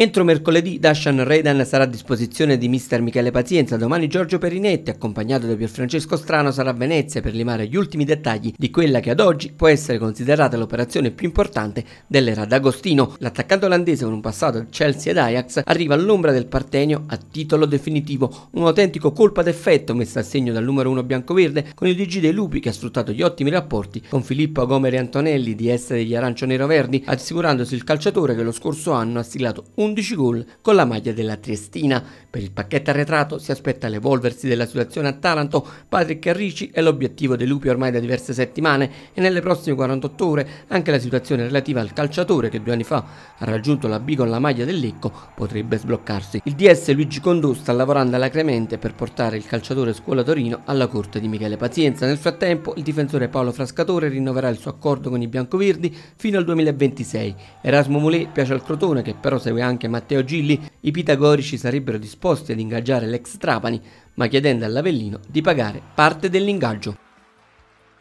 Entro mercoledì Dashan Redan sarà a disposizione di mister Michele Pazienza, domani Giorgio Perinetti accompagnato da Pierfrancesco Strano sarà a Venezia per limare gli ultimi dettagli di quella che ad oggi può essere considerata l'operazione più importante dell'era d'Agostino. L'attaccante olandese con un passato Chelsea ed Ajax arriva all'ombra del partenio a titolo definitivo, un autentico colpa d'effetto messo a segno dal numero 1 biancoverde con il DG dei Lupi che ha sfruttato gli ottimi rapporti con Filippo Gomeri Antonelli di essere degli arancio-nero-verdi, assicurandosi il calciatore che lo scorso anno ha stilato un 11 gol con la maglia della Triestina. Per il pacchetto arretrato si aspetta l'evolversi della situazione a Taranto, Patrick Carrici è l'obiettivo dei lupi ormai da diverse settimane e nelle prossime 48 ore anche la situazione relativa al calciatore che due anni fa ha raggiunto la B con la maglia del Lecco potrebbe sbloccarsi. Il DS Luigi Condò sta lavorando alacremente per portare il calciatore scuola Torino alla corte di Michele Pazienza. Nel frattempo il difensore Paolo Frascatore rinnoverà il suo accordo con i biancoverdi fino al 2026. Erasmo Moulet piace al Crotone che però segue anche anche Matteo Gilli, i pitagorici sarebbero disposti ad ingaggiare l'ex Trapani, ma chiedendo all'Avellino di pagare parte dell'ingaggio.